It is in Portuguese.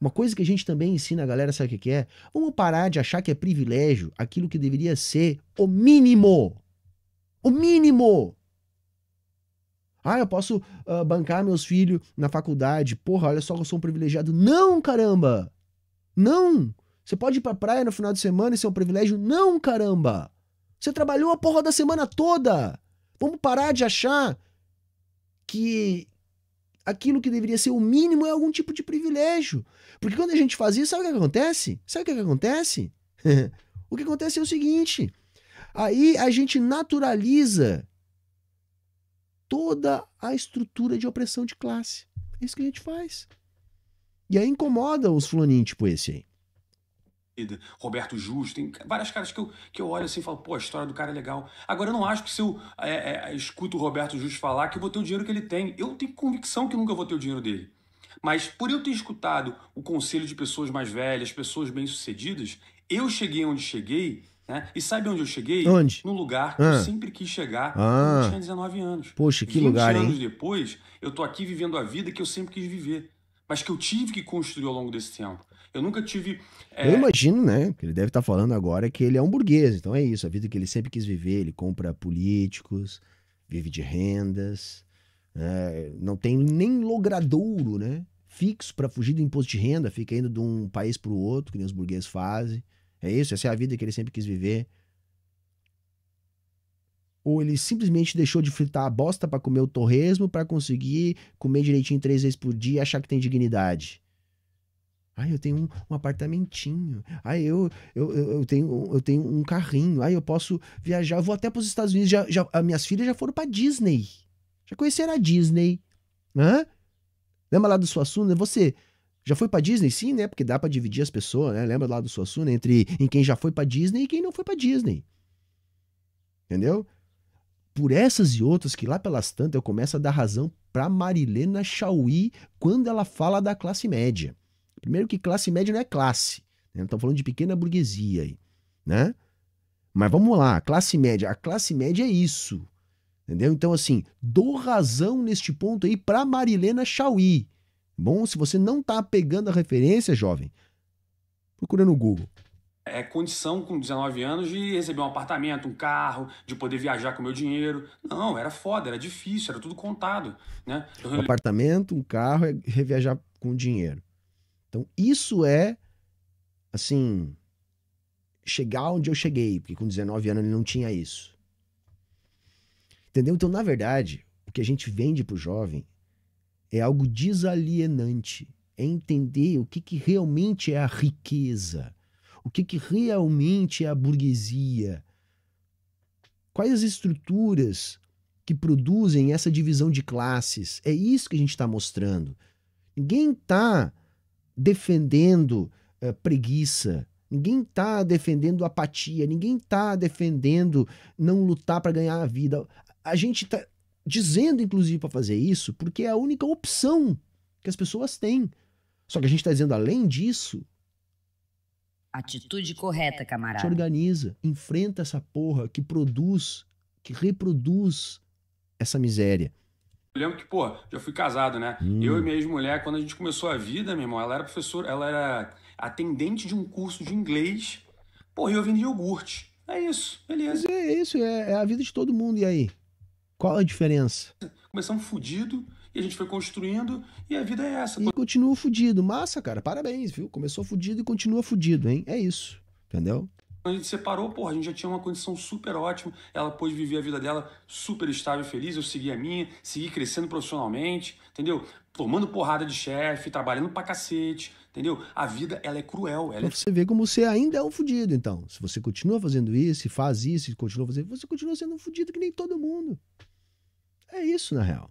Uma coisa que a gente também ensina a galera, sabe o que é? Vamos parar de achar que é privilégio aquilo que deveria ser o mínimo. O mínimo. Ah, eu posso uh, bancar meus filhos na faculdade. Porra, olha só que eu sou um privilegiado. Não, caramba! Não! Você pode ir pra praia no final de semana e ser um privilégio? Não, caramba! Você trabalhou a porra da semana toda! Vamos parar de achar que, aquilo que deveria ser o mínimo é algum tipo de privilégio. Porque quando a gente faz isso, sabe o que acontece? Sabe o que, acontece? o que acontece é o seguinte: aí a gente naturaliza toda a estrutura de opressão de classe. É isso que a gente faz. E aí incomoda os fulaninhos tipo esse aí. Roberto Justo, tem várias caras que eu, que eu olho assim e falo, pô, a história do cara é legal. Agora, eu não acho que se eu é, é, é escuto o Roberto Justo falar que eu vou ter o dinheiro que ele tem. Eu tenho convicção que nunca vou ter o dinheiro dele. Mas por eu ter escutado o conselho de pessoas mais velhas, pessoas bem-sucedidas, eu cheguei onde cheguei, né? E sabe onde eu cheguei? Onde? No lugar que ah. eu sempre quis chegar ah. quando tinha 19 anos. Poxa, que lugar, hein? 20 anos depois, eu tô aqui vivendo a vida que eu sempre quis viver, mas que eu tive que construir ao longo desse tempo. Eu nunca tive. É... Eu imagino, né? Que ele deve estar tá falando agora que ele é um burguês, então é isso, a vida que ele sempre quis viver. Ele compra políticos, vive de rendas, né, não tem nem logradouro, né? Fixo para fugir do imposto de renda, fica indo de um país para o outro, que nem os burgueses fazem. É isso, essa é a vida que ele sempre quis viver. Ou ele simplesmente deixou de fritar a bosta para comer o torresmo para conseguir comer direitinho três vezes por dia e achar que tem dignidade. Ah, eu tenho um, um apartamentinho. Ah, eu, eu, eu, tenho, eu tenho um carrinho. Ah, eu posso viajar. Eu vou até para os Estados Unidos. Já, já, minhas filhas já foram para Disney. Já conheceram a Disney. Hã? Lembra lá do Suassuna? É você já foi para Disney? Sim, né? Porque dá para dividir as pessoas, né? Lembra lá do Suassuna? Entre em quem já foi para Disney e quem não foi para Disney. Entendeu? Por essas e outras que lá pelas tantas eu começo a dar razão para Marilena Chauí quando ela fala da classe média. Primeiro que classe média não é classe. Né? Estamos falando de pequena burguesia aí, né? Mas vamos lá, classe média. A classe média é isso. Entendeu? Então, assim, dou razão neste ponto aí para Marilena Chauí. Bom, se você não tá pegando a referência, jovem, procura no Google. É condição com 19 anos de receber um apartamento, um carro, de poder viajar com meu dinheiro. Não, era foda, era difícil, era tudo contado, né? Um apartamento, um carro, é viajar com dinheiro. Então, isso é, assim, chegar onde eu cheguei, porque com 19 anos ele não tinha isso. Entendeu? Então, na verdade, o que a gente vende pro jovem é algo desalienante. É entender o que, que realmente é a riqueza, o que, que realmente é a burguesia, quais as estruturas que produzem essa divisão de classes. É isso que a gente está mostrando. Ninguém está defendendo uh, preguiça, ninguém está defendendo apatia, ninguém está defendendo não lutar para ganhar a vida. A gente está dizendo, inclusive, para fazer isso porque é a única opção que as pessoas têm. Só que a gente está dizendo, além disso. Atitude correta, camarada. Se organiza, enfrenta essa porra que produz, que reproduz essa miséria. Eu lembro que, pô, já fui casado, né? Hum. Eu e minha ex-mulher, quando a gente começou a vida, meu irmão, ela era professora, ela era atendente de um curso de inglês. Pô, eu vendo iogurte. É isso, beleza. Mas é isso, é, é, a vida de todo mundo. E aí? Qual a diferença? Começamos fudido e a gente foi construindo e a vida é essa. E continua fudido. Massa, cara. Parabéns, viu? Começou fudido e continua fudido, hein? É isso. Entendeu? Quando a gente separou, porra, a gente já tinha uma condição super ótima, ela pôde viver a vida dela super estável e feliz, eu segui a minha, segui crescendo profissionalmente, entendeu? Tomando porrada de chefe, trabalhando pra cacete, entendeu? A vida, ela é cruel. Ela é... Você vê como você ainda é um fudido, então. Se você continua fazendo isso, faz isso, continua fazendo... Você continua sendo um fudido que nem todo mundo. É isso, na real.